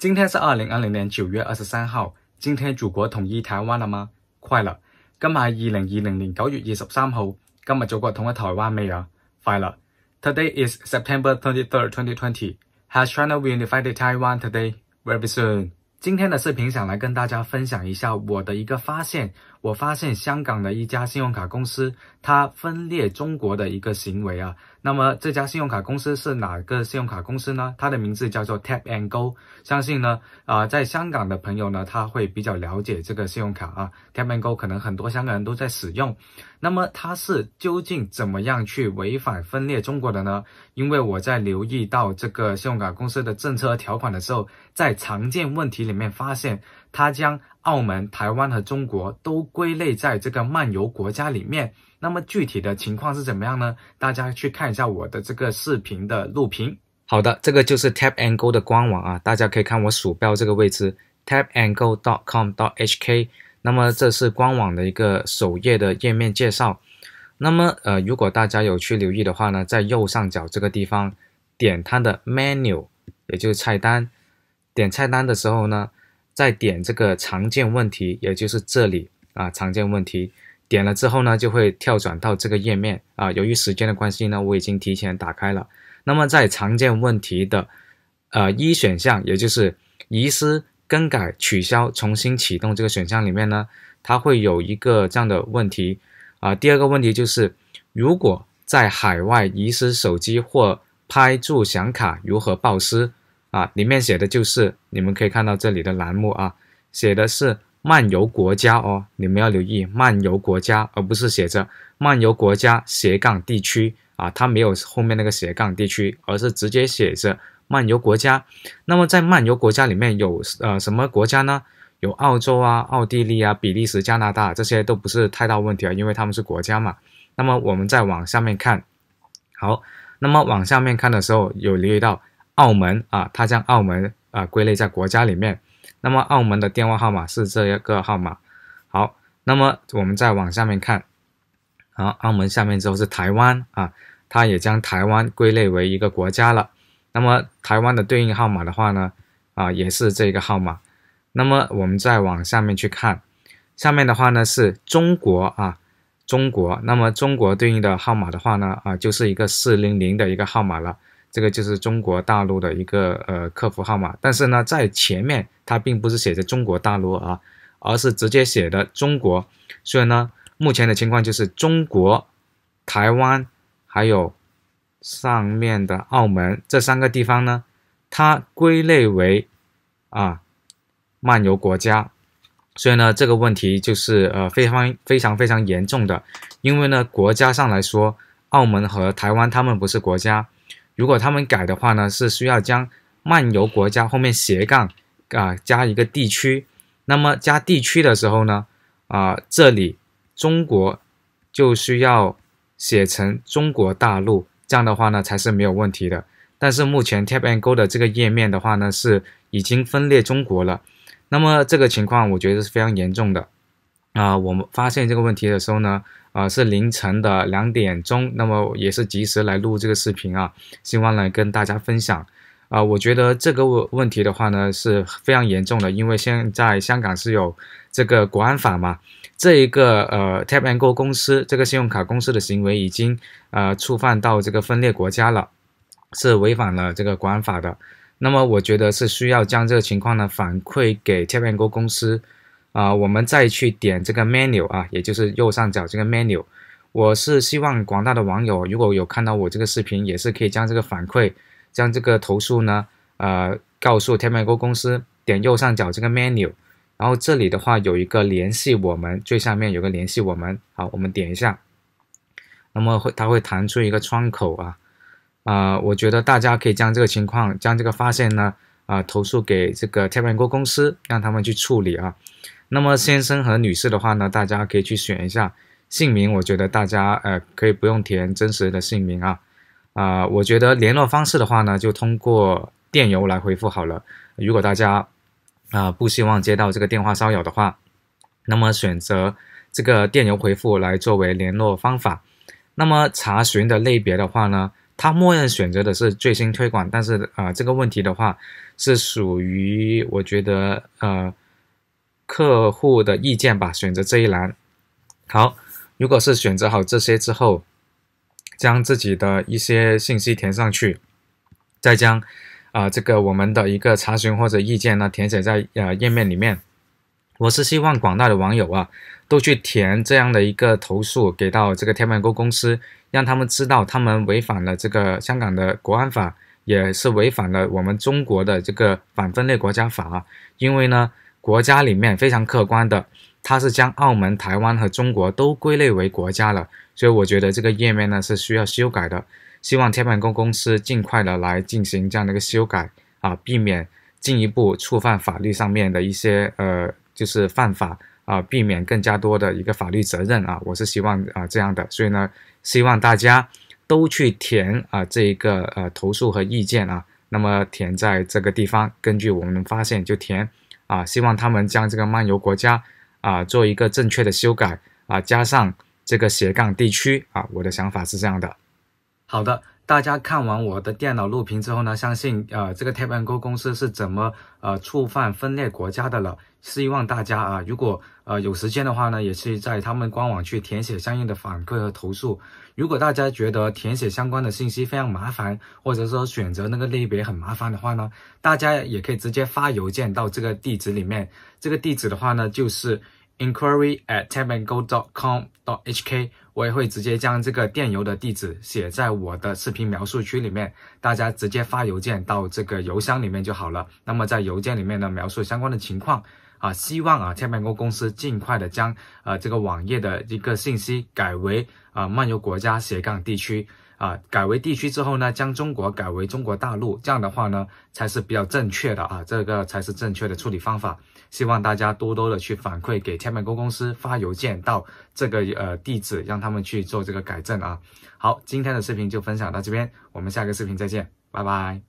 今天是二零二零年九月二十三号，今天祖国统一台湾了吗？快了，今日二零二零年九月二十三号，今日祖国统一台湾未啊？快了。Today is September twenty third, twenty twenty. Has China unified Taiwan today? Very soon。今天的视频想来跟大家分享一下我的一个发现，我发现香港的一家信用卡公司，它分裂中国的一个行为啊。那么这家信用卡公司是哪个信用卡公司呢？它的名字叫做 Tap and Go。相信呢，啊，在香港的朋友呢，他会比较了解这个信用卡啊，Tap and Go 可能很多香港人都在使用。那么它是究竟怎么样去违反分裂中国的呢？因为我在留意到这个信用卡公司的政策条款的时候，在常见问题里面发现，它将。澳门、台湾和中国都归类在这个漫游国家里面。那么具体的情况是怎么样呢？大家去看一下我的这个视频的录屏。好的，这个就是 Tap and Go 的官网啊，大家可以看我鼠标这个位置，Tap and Go .dot com .dot H K。那么这是官网的一个首页的页面介绍。那么呃，如果大家有去留意的话呢，在右上角这个地方点它的 menu，也就是菜单。点菜单的时候呢。再点这个常见问题，也就是这里啊，常见问题点了之后呢，就会跳转到这个页面啊。由于时间的关系呢，我已经提前打开了。那么在常见问题的呃一选项，也就是遗失、更改、取消、重新启动这个选项里面呢，它会有一个这样的问题啊。第二个问题就是，如果在海外遗失手机或拍住响卡，如何报失？啊，里面写的就是你们可以看到这里的栏目啊，写的是漫游国家哦，你们要留意漫游国家，而不是写着漫游国家斜杠地区啊，它没有后面那个斜杠地区，而是直接写着漫游国家。那么在漫游国家里面有呃什么国家呢？有澳洲啊、奥地利啊、比利时、加拿大这些都不是太大问题啊，因为他们是国家嘛。那么我们再往下面看，好，那么往下面看的时候有留意到。澳门啊，它将澳门啊归类在国家里面。那么，澳门的电话号码是这一个号码。好，那么我们再往下面看，啊，澳门下面之后是台湾啊，它也将台湾归类为一个国家了。那么，台湾的对应号码的话呢，啊，也是这个号码。那么，我们再往下面去看，下面的话呢是中国啊，中国。那么，中国对应的号码的话呢，啊，就是一个四零零的一个号码了。这个就是中国大陆的一个呃客服号码，但是呢，在前面它并不是写着中国大陆啊，而是直接写的中国。所以呢，目前的情况就是中国、台湾还有上面的澳门这三个地方呢，它归类为啊漫游国家。所以呢，这个问题就是呃非常非常非常严重的，因为呢，国家上来说，澳门和台湾他们不是国家。如果他们改的话呢，是需要将漫游国家后面斜杠啊加一个地区，那么加地区的时候呢，啊这里中国就需要写成中国大陆，这样的话呢才是没有问题的。但是目前 Tab and Go 的这个页面的话呢，是已经分裂中国了，那么这个情况我觉得是非常严重的。啊，我们发现这个问题的时候呢，啊是凌晨的两点钟，那么也是及时来录这个视频啊，希望来跟大家分享。啊，我觉得这个问问题的话呢是非常严重的，因为现在香港是有这个国安法嘛，这一个呃 Tabanggo 公司这个信用卡公司的行为已经呃触犯到这个分裂国家了，是违反了这个国安法的。那么我觉得是需要将这个情况呢反馈给 Tabanggo 公司。啊，我们再去点这个 menu 啊，也就是右上角这个 menu。我是希望广大的网友，如果有看到我这个视频，也是可以将这个反馈，将这个投诉呢，呃，告诉天 e l 公司。点右上角这个 menu，然后这里的话有一个联系我们，最下面有个联系我们。好，我们点一下，那么会它会弹出一个窗口啊。啊，我觉得大家可以将这个情况，将这个发现呢，啊，投诉给这个天 e l 公司，让他们去处理啊。那么先生和女士的话呢，大家可以去选一下姓名，我觉得大家呃可以不用填真实的姓名啊。啊，我觉得联络方式的话呢，就通过电邮来回复好了。如果大家啊不希望接到这个电话骚扰的话，那么选择这个电邮回复来作为联络方法。那么查询的类别的话呢，它默认选择的是最新推广，但是啊这个问题的话是属于我觉得呃。客户的意见吧，选择这一栏。好，如果是选择好这些之后，将自己的一些信息填上去，再将啊这个我们的一个查询或者意见呢填写在呃页面里面。我是希望广大的网友啊都去填这样的一个投诉给到这个天版哥公司，让他们知道他们违反了这个香港的国安法，也是违反了我们中国的这个反分裂国家法，因为呢。国家里面非常客观的，它是将澳门、台湾和中国都归类为国家了，所以我觉得这个页面呢是需要修改的。希望天板工公司尽快的来进行这样的一个修改啊，避免进一步触犯法律上面的一些呃，就是犯法啊，避免更加多的一个法律责任啊，我是希望啊这样的。所以呢，希望大家都去填啊这一个呃投诉和意见啊，那么填在这个地方，根据我们发现就填。啊，希望他们将这个漫游国家啊做一个正确的修改啊，加上这个斜杠地区啊，我的想法是这样的。好的。大家看完我的电脑录屏之后呢，相信呃这个 Tab and Go 公司是怎么呃触犯分裂国家的了。希望大家啊，如果呃有时间的话呢，也是在他们官网去填写相应的反馈和投诉。如果大家觉得填写相关的信息非常麻烦，或者说选择那个类别很麻烦的话呢，大家也可以直接发邮件到这个地址里面。这个地址的话呢，就是 inquiry at tabandgo.com.hk。我也会直接将这个电邮的地址写在我的视频描述区里面，大家直接发邮件到这个邮箱里面就好了。那么在邮件里面呢，描述相关的情况啊，希望啊天面公司尽快的将呃这个网页的一个信息改为啊漫游国家斜杠地区。啊，改为地区之后呢，将中国改为中国大陆，这样的话呢，才是比较正确的啊，这个才是正确的处理方法。希望大家多多的去反馈给天美工公司，发邮件到这个呃地址，让他们去做这个改正啊。好，今天的视频就分享到这边，我们下个视频再见，拜拜。